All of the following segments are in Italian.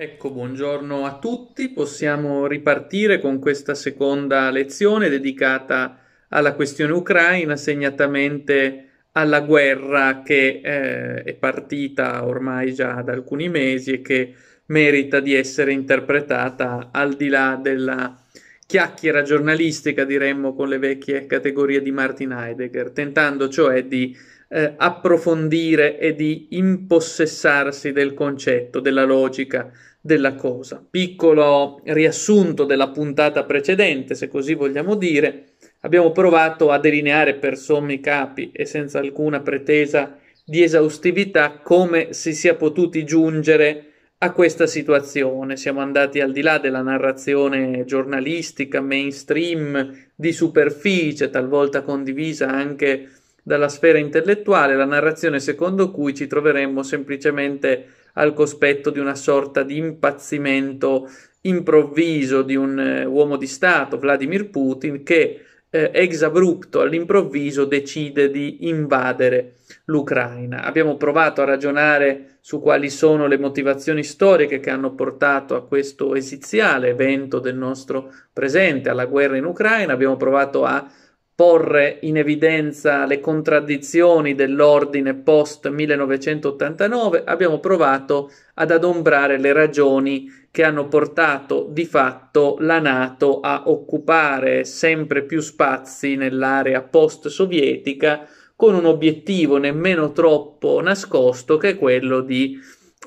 Ecco, buongiorno a tutti. Possiamo ripartire con questa seconda lezione dedicata alla questione ucraina, segnatamente alla guerra che eh, è partita ormai già da alcuni mesi e che merita di essere interpretata al di là della chiacchiera giornalistica, diremmo, con le vecchie categorie di Martin Heidegger, tentando cioè di eh, approfondire e di impossessarsi del concetto, della logica, della cosa. Piccolo riassunto della puntata precedente, se così vogliamo dire. Abbiamo provato a delineare per sommi capi e senza alcuna pretesa di esaustività come si sia potuti giungere a questa situazione. Siamo andati al di là della narrazione giornalistica, mainstream, di superficie, talvolta condivisa anche dalla sfera intellettuale, la narrazione secondo cui ci troveremmo semplicemente al cospetto di una sorta di impazzimento improvviso di un eh, uomo di Stato, Vladimir Putin, che eh, ex abrupto all'improvviso decide di invadere l'Ucraina. Abbiamo provato a ragionare su quali sono le motivazioni storiche che hanno portato a questo esiziale evento del nostro presente, alla guerra in Ucraina, abbiamo provato a porre in evidenza le contraddizioni dell'ordine post 1989, abbiamo provato ad adombrare le ragioni che hanno portato di fatto la Nato a occupare sempre più spazi nell'area post-sovietica con un obiettivo nemmeno troppo nascosto che è quello di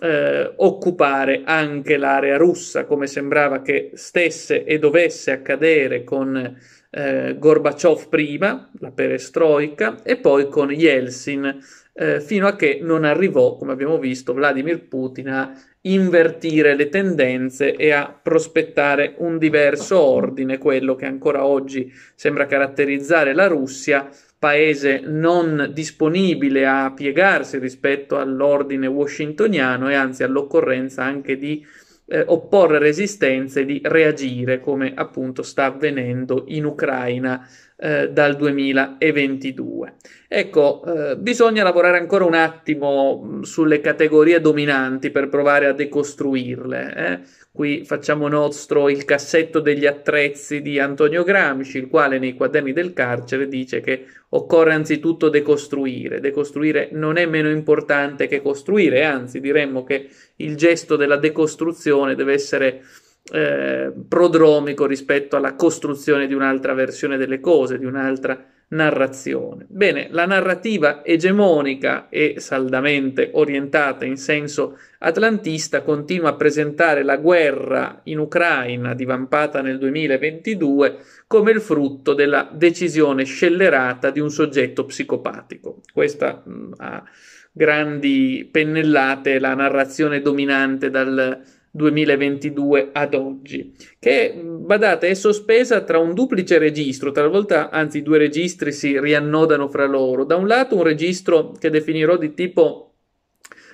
eh, occupare anche l'area russa, come sembrava che stesse e dovesse accadere con eh, Gorbaciov prima, la perestroika, e poi con Yeltsin, eh, fino a che non arrivò, come abbiamo visto, Vladimir Putin a invertire le tendenze e a prospettare un diverso ordine, quello che ancora oggi sembra caratterizzare la Russia, paese non disponibile a piegarsi rispetto all'ordine washingtoniano e anzi all'occorrenza anche di eh, opporre resistenze, e di reagire come appunto sta avvenendo in Ucraina eh, dal 2022. Ecco, eh, bisogna lavorare ancora un attimo mm, sulle categorie dominanti per provare a decostruirle. Eh. Qui facciamo nostro il cassetto degli attrezzi di Antonio Gramsci, il quale nei quaderni del carcere dice che occorre anzitutto decostruire. Decostruire non è meno importante che costruire, anzi diremmo che il gesto della decostruzione deve essere eh, prodromico rispetto alla costruzione di un'altra versione delle cose, di un'altra narrazione. Bene, la narrativa egemonica e saldamente orientata in senso atlantista continua a presentare la guerra in Ucraina, divampata nel 2022, come il frutto della decisione scellerata di un soggetto psicopatico. Questa mh, mm, a grandi pennellate la narrazione dominante dal 2022 ad oggi, che badate è sospesa tra un duplice registro, talvolta anzi due registri si riannodano fra loro. Da un lato un registro che definirò di tipo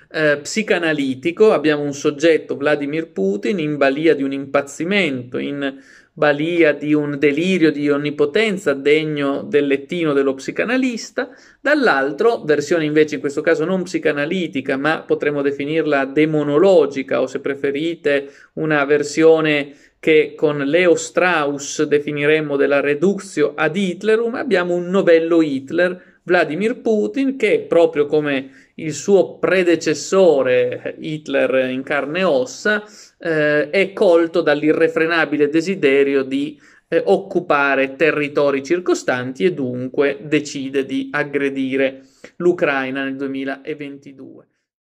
eh, psicanalitico, abbiamo un soggetto, Vladimir Putin, in balia di un impazzimento, in balia di un delirio di onnipotenza degno del lettino dello psicanalista, dall'altro, versione invece in questo caso non psicanalitica, ma potremmo definirla demonologica o se preferite una versione che con Leo Strauss definiremmo della reductio ad Hitlerum, abbiamo un novello Hitler Vladimir Putin che proprio come il suo predecessore Hitler in carne e ossa eh, è colto dall'irrefrenabile desiderio di eh, occupare territori circostanti e dunque decide di aggredire l'Ucraina nel 2022.